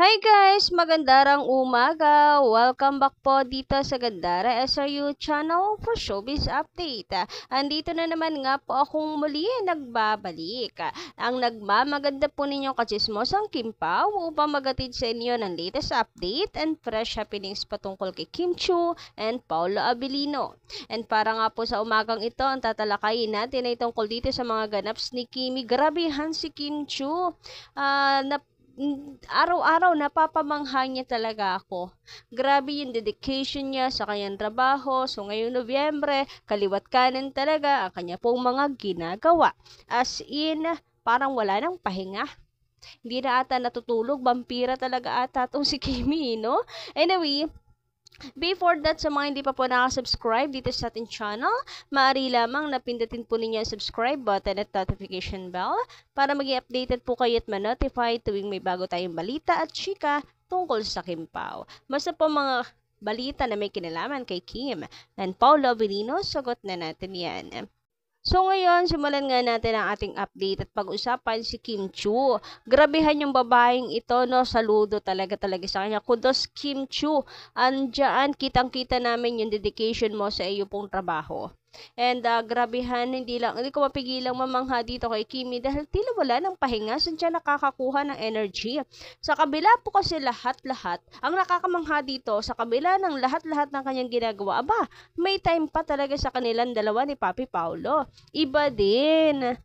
Hi guys! Magandarang umaga! Welcome back po dito sa Gandara SRU channel for showbiz update. Andito na naman nga po akong muli nagbabalik. Ang nagmamaganda po ninyong ninyo kachismosang Kim Pao upang magatid sa inyo ng latest update and fresh happenings patungkol kay Kim Chu and Paolo Abilino. And para nga po sa umagang ito, ang tatalakayin natin ay tungkol dito sa mga ganaps ni Kimi. Grabehan si Kim Chu. Uh, araw-araw napapamangha niya talaga ako. Grabe yung dedication niya sa kanyang trabaho. So ngayong Nobyembre, kaliwat kanan talaga ang kanya pong mga ginagawa. As in, parang wala nang pahinga. Hindi na ata natutulog, vampira talaga ata itong si Kimi, no? Anyway, Before that, sa mga hindi pa po nakasubscribe dito sa ating channel, maaari lamang na po ninyo ang subscribe button at notification bell para maging updated po kayo at ma-notify tuwing may bago tayong balita at chika tungkol sa Kim Pao. Basta po mga balita na may kinalaman kay Kim. And Paolo Avelino, sagot na natin yan. So ngayon, simulan nga natin ang ating update at pag-usapan si Kim Chu. Grabehan yung babaeng ito, no? Saludo talaga talaga sa kanya. Kudos Kim Chu. Andiyan, kitang-kita namin yung dedication mo sa iyo pong trabaho. And uh, ah, grabehan, hindi lang, hindi ko mapigilang mamangha dito kay Kimi dahil tila wala ng pahinga, saan siya nakakakuha ng energy. Sa kabila po kasi lahat-lahat, ang nakakamangha dito, sa kabila ng lahat-lahat ng kanyang ginagawa, aba, may time pa talaga sa kanilang dalawa ni Papi Paolo. Iba din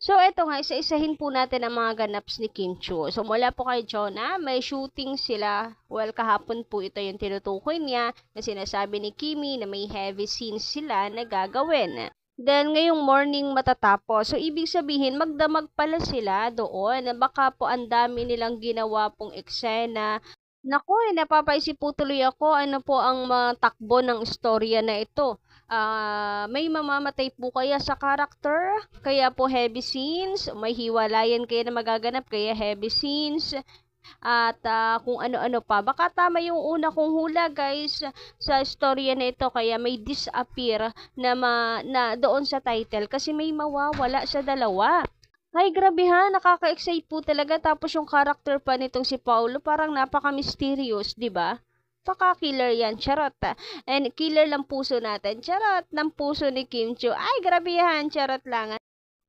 So, eto nga, isa-isahin po natin ang mga ganaps ni Kim Chu. So, mula po kay Jonah, may shooting sila. Well, kahapon po ito yung tinutukoy niya na sinasabi ni Kimi na may heavy scenes sila na gagawin. Then, ngayong morning matatapos. So, ibig sabihin, magdamag pala sila doon. Baka po ang dami nilang ginawa pong eksena. Nako, eh, napapaisip po tuloy ako ano po ang mga takbo ng istorya na ito. Uh, may mamamatay po kaya sa character kaya po heavy scenes, may hiwalayan kaya na magaganap, kaya heavy scenes, at uh, kung ano-ano pa. Baka tama yung una kong hula guys sa storya na ito kaya may disappear na, ma, na doon sa title kasi may mawawala sa dalawa. Ay, grabe ha, nakaka-excite po talaga. Tapos yung character pa nitong si Paulo, parang napaka-mysterious, di ba? napaka-killer yan. Charot. Ah. And killer lang puso natin. Charot ng puso ni Kim Chu. Ay, grabihan. Charot lang.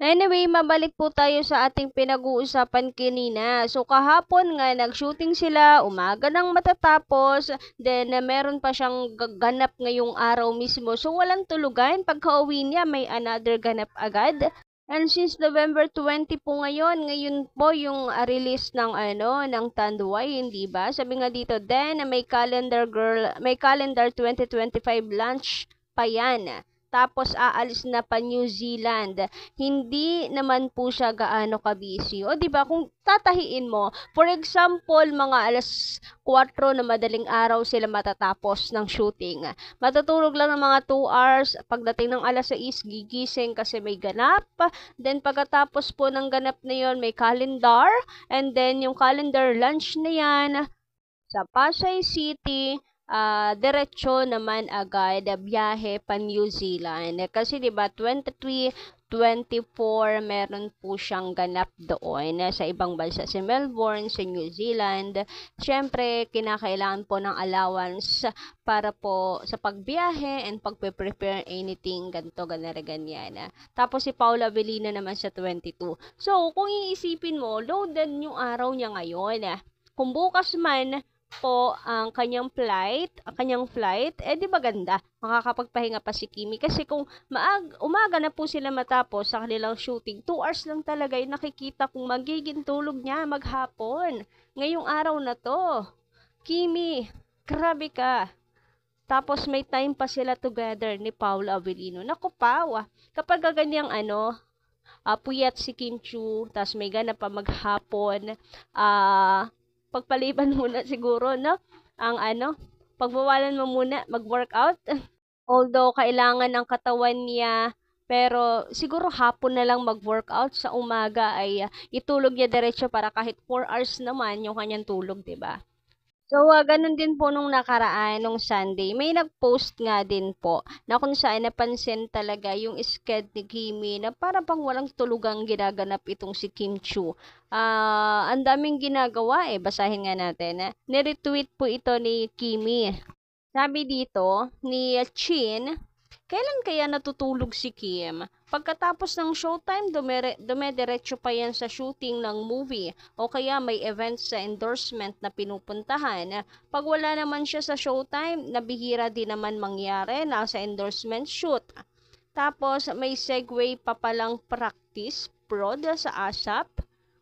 Anyway, mabalik po tayo sa ating pinag-uusapan kanina. So kahapon nga nag-shooting sila, umaga nang matatapos, then eh, meron pa siyang ganap ngayong araw mismo. So walang tulugan, pagka-uwi niya may another ganap agad. And since November 20 po ngayon, ngayon po yung uh, release ng ano ng Tanduay, hindi ba? Sabi nga dito, then may calendar girl, may calendar 2025 launch pa yan tapos aalis na pa New Zealand. Hindi naman po siya gaano kabisi. O di ba kung tatahiin mo, for example, mga alas 4 na madaling araw sila matatapos ng shooting. Matutulog lang ng mga 2 hours. Pagdating ng alas 6, gigising kasi may ganap. Then pagkatapos po ng ganap na yon may calendar. And then yung calendar lunch na yan sa Pasay City uh, diretso naman agad biyahe pa New Zealand. Kasi di ba 23 24 meron po siyang ganap doon sa ibang bansa si Melbourne, sa si New Zealand. Siyempre, kinakailangan po ng allowance para po sa pagbiyahe and pagpe-prepare anything, ganto ganare, ganyan. Tapos si Paula Velina naman sa 22. So, kung iisipin mo, loaded yung araw niya ngayon. Kung bukas man, po ang kanyang flight, ang kanyang flight, eh di maganda. Makakapagpahinga pa si Kimi kasi kung maag umaga na po sila matapos sa kanilang shooting, 2 hours lang talaga ay nakikita kung magiging tulog niya maghapon. Ngayong araw na to. Kimi, grabe ka. Tapos may time pa sila together ni Paula Avellino. Naku, Pawa, kapag ganyang ano, uh, puyat si Kim Chu, tapos may gana pa maghapon, ah, uh, pagpaliban muna siguro, no? Ang ano, pagbawalan mo muna, mag-workout. Although, kailangan ang katawan niya, pero siguro hapon na lang mag-workout sa umaga ay uh, itulog niya diretso para kahit 4 hours naman yung kanyang tulog, 'di ba? So, uh, ganun din po nung nakaraan, nung Sunday. May nag-post nga din po na kung saan napansin talaga yung sked ni Kimi na para pang walang tulugang ginaganap itong si Kim Chu. Uh, ang daming ginagawa eh. Basahin nga natin. Eh. Niretweet po ito ni Kimi. Sabi dito ni Chin, kailan kaya natutulog si Kim? Pagkatapos ng showtime, dumere, dumediretso pa yan sa shooting ng movie o kaya may events sa endorsement na pinupuntahan. Pag wala naman siya sa showtime, nabihira din naman mangyari na sa endorsement shoot. Tapos may segue pa palang practice prod sa ASAP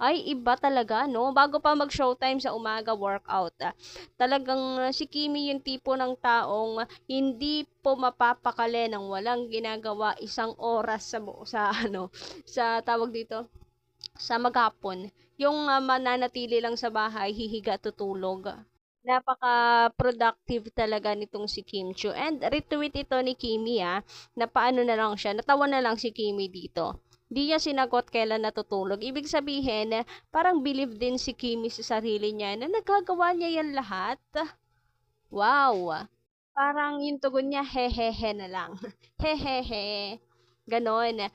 ay iba talaga, no? Bago pa mag-showtime sa umaga workout. Ah, talagang ah, si Kimi yung tipo ng taong ah, hindi po mapapakali ng walang ginagawa isang oras sa sa ano sa tawag dito sa maghapon yung uh, mananatili lang sa bahay hihiga tutulog napaka-productive talaga nitong si Kim Chu. And retweet ito ni Kimi ah, na paano na lang siya, natawa na lang si Kimi dito Di niya sinagot kailan natutulog. Ibig sabihin, parang believe din si Kimi sa sarili niya na nagagawa niya yan lahat. Wow! Parang yung tugon niya, hehehe na lang. hehehe. Ganon.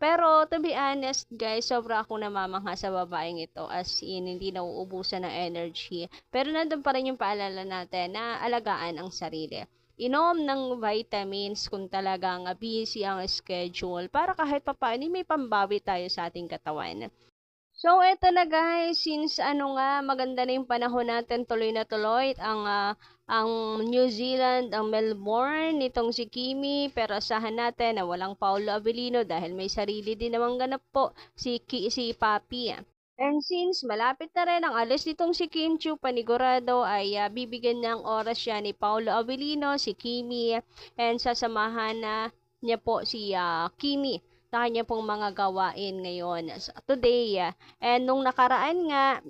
Pero to be honest, guys, sobra akong namamangha sa babaeng ito. As in, hindi nauubusan ng energy. Pero nandun pa rin yung paalala natin na alagaan ang sarili inom ng vitamins kung talagang busy ang schedule para kahit papaano may pambawi tayo sa ating katawan. So, eto na guys, since ano nga, maganda na yung panahon natin tuloy na tuloy ang, uh, ang New Zealand, ang Melbourne, nitong si Kimi, pero asahan natin na walang Paolo Avellino dahil may sarili din namang ganap po si, Ki, si Papi. And since malapit na rin ang alis nitong si Kinchu Panigurado ay uh, bibigyan ng oras siya ni Paolo Avellino, si Kimi, and sasamahan na uh, niya po si uh, Kimi sa kanya pong mga gawain ngayon so, today. Uh, and nung nakaraan nga,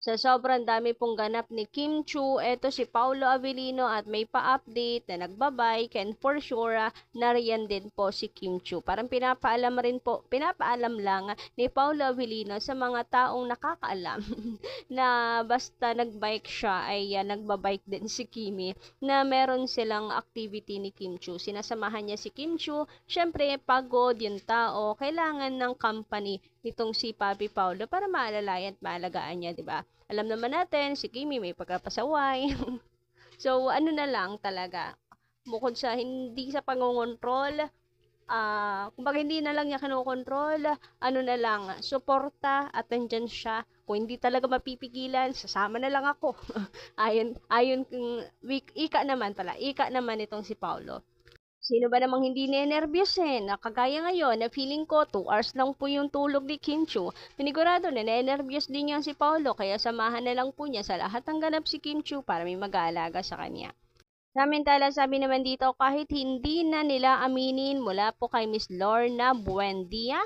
sa sobrang dami pong ganap ni Kim Chu, eto si Paolo Avellino at may pa-update na nagbabike Can for sure ah, nariyan din po si Kim Chu. Parang pinapaalam rin po, pinapaalam lang ah, ni Paolo Avellino sa mga taong nakakaalam na basta nagbike siya ay uh, nagbabike din si Kimi na meron silang activity ni Kim Chu. Sinasamahan niya si Kim Chu, syempre pagod yung tao, kailangan ng company nitong si Papi Paolo para maalalayan at maalagaan niya, 'di ba? Alam naman natin si Kimi may pagkapasaway. so ano na lang talaga bukod sa hindi sa pangongontrol, uh, kumbaga hindi na lang niya kinokontrol, ano na lang, suporta at siya. Kung hindi talaga mapipigilan, sasama na lang ako. ayon, ayon, wik, ika naman pala, ika naman itong si Paolo. Sino ba namang hindi nenervyos eh? Nakagaya ngayon na feeling ko 2 hours lang po yung tulog ni Kim Chu. Pinigurado na nenervyos din niya si Paolo kaya samahan na lang po niya sa lahat ng ganap si Kim Chu para may mag-aalaga sa kanya. Samantala sabi naman dito kahit hindi na nila aminin mula po kay Miss Lorna Buendia,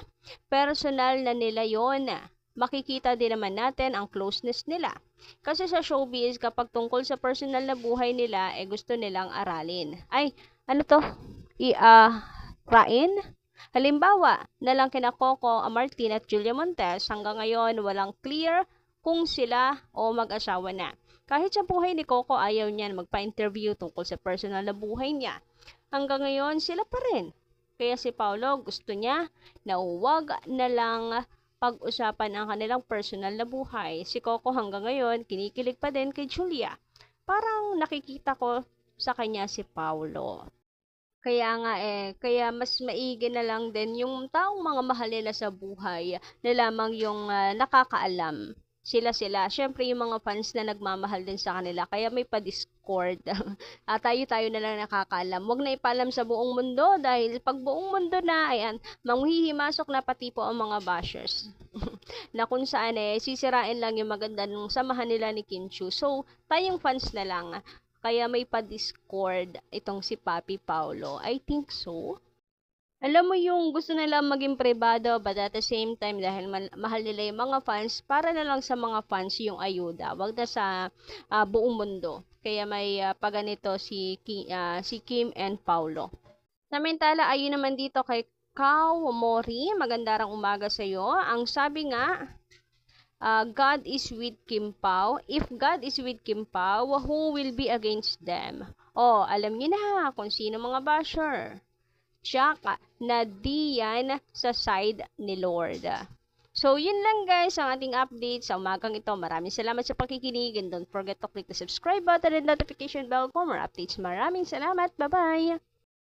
personal na nila yon. Makikita din naman natin ang closeness nila. Kasi sa showbiz kapag tungkol sa personal na buhay nila, eh gusto nilang aralin. Ay, ano to, i-rain. Ah, uh, Halimbawa, nalang kina Coco Martin at Julia Montes hanggang ngayon walang clear kung sila o mag-asawa na. Kahit sa buhay ni Coco ayaw niyan magpa-interview tungkol sa personal na buhay niya. Hanggang ngayon sila pa rin. Kaya si Paolo gusto niya na huwag na lang pag-usapan ang kanilang personal na buhay. Si Coco hanggang ngayon kinikilig pa din kay Julia. Parang nakikita ko sa kanya si Paulo. Kaya nga eh, kaya mas maigi na lang din yung taong mga mahal sa buhay na lamang yung uh, nakakaalam. Sila sila. Siyempre yung mga fans na nagmamahal din sa kanila. Kaya may pa-discord. Ah, tayo-tayo na lang nakakaalam. Huwag na ipalam sa buong mundo dahil pag buong mundo na, ayan, manghihimasok na pati po ang mga bashers. na kung saan eh, sisirain lang yung magandang samahan nila ni Kinchu. So, tayong fans na lang kaya may pa-discord itong si Papi Paolo. I think so. Alam mo yung gusto nila maging privado but at the same time dahil ma- mahal nila yung mga fans, para na lang sa mga fans yung ayuda. Wag na sa uh, buong mundo. Kaya may uh, paganito si, Ki- uh, si Kim and Paolo. Samantala, ayun naman dito kay Kao Mori, maganda umaga sa iyo. Ang sabi nga, uh, God is with Kim Pao. If God is with Kim Pao, who will be against them? Oh, alam niyo na kung sino mga basher. Tsaka na di yan sa side ni Lord. So, yun lang guys ang ating update sa umagang ito. Maraming salamat sa pakikinig and don't forget to click the subscribe button and notification bell for more updates. Maraming salamat. Bye-bye!